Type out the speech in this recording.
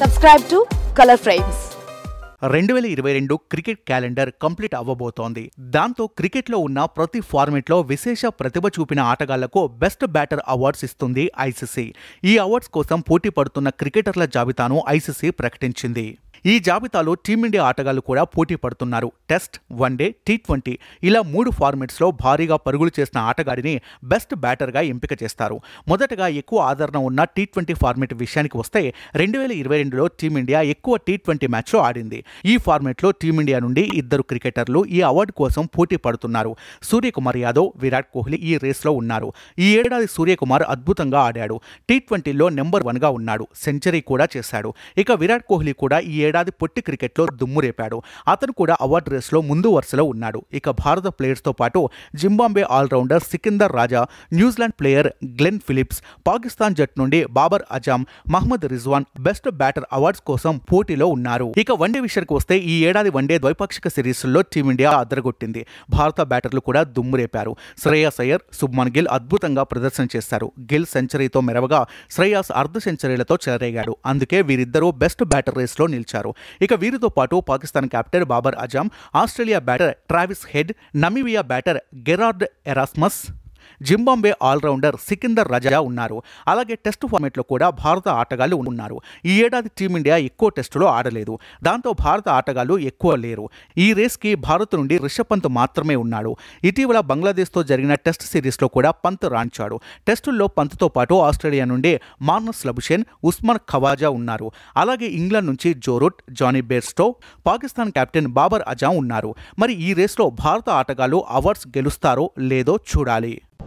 subscribe to colour frames రెండు వేల ఇరవై రెండు క్రికెట్ క్యాలెండర్ కంప్లీట్ అవ్వబోతోంది దాంతో క్రికెట్లో ఉన్న ప్రతి ఫార్మెట్లో విశేష ప్రతిభ చూపిన ఆటగాళ్లకు బెస్ట్ బ్యాటర్ అవార్డ్స్ ఇస్తుంది ఐసీసీ ఈ అవార్డ్స్ కోసం పోటీ పడుతున్న క్రికెటర్ల జాబితాను ఐసీసీ ప్రకటించింది ఈ జాబితాలో టీమిండియా ఆటగాళ్లు కూడా పోటీ పడుతున్నారు టెస్ట్ వన్డే టీ ట్వంటీ ఇలా మూడు ఫార్మెట్స్లో భారీగా పరుగులు చేసిన ఆటగాడిని బెస్ట్ బ్యాటర్గా ఎంపిక చేస్తారు మొదటగా ఎక్కువ ఆదరణ ఉన్న టీ ట్వంటీ ఫార్మెట్ విషయానికి వస్తే రెండు వేల ఇరవై రెండులో టీమిండియా ఎక్కువ టీ ట్వంటీ మ్యాచ్లో ఆడింది ఈ ఫార్మెట్లో టీమిండియా నుండి ఇద్దరు క్రికెటర్లు ఈ అవార్డు కోసం పోటీ పడుతున్నారు సూర్యకుమార్ యాదవ్ విరాట్ కోహ్లీ ఈ రేస్లో ఉన్నారు ఈ ఏడాది సూర్యకుమార్ అద్భుతంగా ఆడాడు టీ ట్వంటీలో నెంబర్ వన్గా ఉన్నాడు సెంచరీ కూడా చేశాడు ఇక విరాట్ కోహ్లీ కూడా ఈ ఏడాది ఏడాది పొట్టి క్రికెట్లో దుమ్ము రేపాడు అతను కూడా అవార్డు రేస్లో ముందు వరుసలో ఉన్నాడు ఇక భారత ప్లేయర్స్తో పాటు Zimbabwe allrounder Sikandar Raza New Zealand player Glenn Phillips Pakistan జట్టు నుండి Babar Azam Mohammad Rizwan best batter awards కోసం పోటీలో ఉన్నారు ఇక వన్డే విషయానికి వస్తే ఈ ఏడాది వన్డే ద్వైపాక్షిక సిరీస్లో టీమిండియా అదరగొట్టింది భారత బ్యాటర్లు కూడా దుమ్ము రేపారు శ్రేయాస్ అయ్యర్ సుబ్మన్ గిల్ అద్భుతంగా ప్రదర్శన చేశారు గిల్ సెంచరీతో మెరవగా శ్రేయాస్ అర్ధ సెంచరీలతో చెలరేగాడు అందుకే వీరిద్దరూ బెస్ట్ బ్యాటర్ రేస్లో నిలిచారు అందించారు ఇక వీరితో పాటు Pakistan captain Babar Azam Australia batter Travis Head Namibia batter Gerard Erasmus Zimbabwe allrounder Sikandar Raza ఉన్నారు అలాగే టెస్ట్ ఫార్మేట్లో కూడా భారత ఆటగాళ్లు ఉన్నారు ఈ ఏడాది టీమిండియా ఎక్కువ టెస్టులో ఆడలేదు దాంతో భారత ఆటగాళ్లు ఎక్కువ లేరు ఈ రేస్కి భారత్ నుండి రిషబ్ పంత్ మాత్రమే ఉన్నాడు ఇటీవల బంగ్లాదేశ్తో జరిగిన టెస్ట్ సిరీస్లో కూడా పంత్ రాణించాడు టెస్టుల్లో పంత్తో పాటు ఆస్ట్రేలియా నుండి మార్నస్ లబుషేన్ ఉస్మాన్ ఖవాజా ఉన్నారు అలాగే ఇంగ్లాండ్ నుంచి Joe Root Jonny Bairstow Pakistan captain Babar Azam ఉన్నారు మరి ఈ రేస్లో భారత ఆటగాళ్లు అవార్డ్స్ గెలుస్తారో లేదో చూడాలి